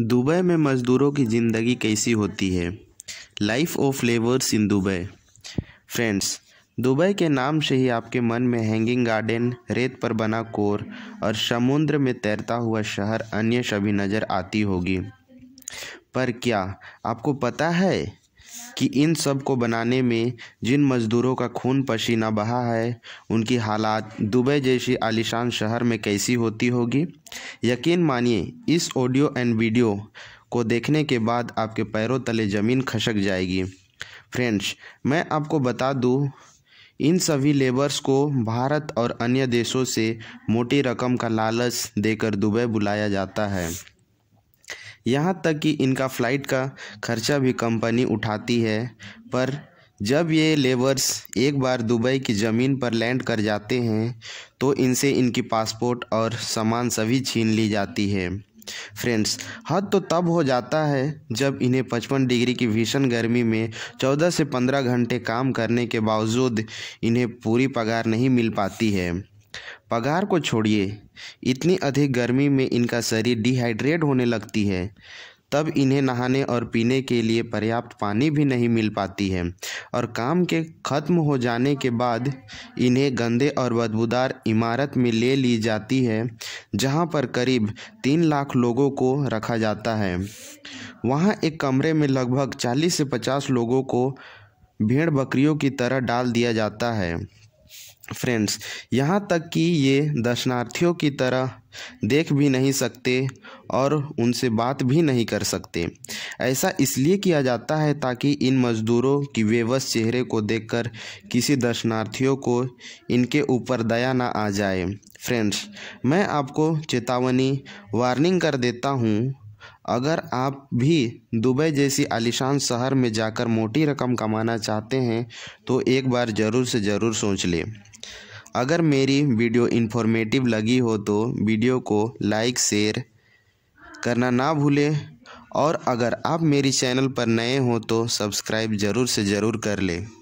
Dubai में मज़दूरों की ज़िंदगी कैसी होती है life of labours in Dubai friends Dubai के नाम से ही आपके मन में हैंगिंग गार्डन रेत पर बना कोर और समुद्र में तैरता हुआ शहर अन्य सभी नज़र आती होगी पर क्या आपको पता है कि इन सब को बनाने में जिन मज़दूरों का खून पसीना बहा है उनकी हालात दुबई जैसी आलिशान शहर में कैसी होती होगी यकीन मानिए इस ऑडियो एंड वीडियो को देखने के बाद आपके पैरों तले ज़मीन खसक जाएगी फ्रेंड्स मैं आपको बता दूं इन सभी लेबर्स को भारत और अन्य देशों से मोटी रकम का लालच देकर दुबई बुलाया जाता है यहाँ तक कि इनका फ़्लाइट का खर्चा भी कंपनी उठाती है पर जब ये लेबर्स एक बार दुबई की ज़मीन पर लैंड कर जाते हैं तो इनसे इनकी पासपोर्ट और सामान सभी छीन ली जाती है फ्रेंड्स हद तो तब हो जाता है जब इन्हें पचपन डिग्री की भीषण गर्मी में चौदह से पंद्रह घंटे काम करने के बावजूद इन्हें पूरी पगार नहीं मिल पाती है पगार को छोड़िए इतनी अधिक गर्मी में इनका शरीर डिहाइड्रेट होने लगती है तब इन्हें नहाने और पीने के लिए पर्याप्त पानी भी नहीं मिल पाती है और काम के ख़त्म हो जाने के बाद इन्हें गंदे और बदबूदार इमारत में ले ली जाती है जहां पर करीब तीन लाख लोगों को रखा जाता है वहां एक कमरे में लगभग चालीस से पचास लोगों को भेड़ बकरियों की तरह डाल दिया जाता है फ्रेंड्स यहाँ तक कि ये दर्शनार्थियों की तरह देख भी नहीं सकते और उनसे बात भी नहीं कर सकते ऐसा इसलिए किया जाता है ताकि इन मजदूरों की वेवस चेहरे को देखकर किसी दर्शनार्थियों को इनके ऊपर दया ना आ जाए फ्रेंड्स मैं आपको चेतावनी वार्निंग कर देता हूँ अगर आप भी दुबई जैसी आलिशान शहर में जाकर मोटी रकम कमाना चाहते हैं तो एक बार ज़रूर से ज़रूर सोच लें अगर मेरी वीडियो इन्फॉर्मेटिव लगी हो तो वीडियो को लाइक शेयर करना ना भूलें और अगर आप मेरी चैनल पर नए हो तो सब्सक्राइब ज़रूर से ज़रूर कर लें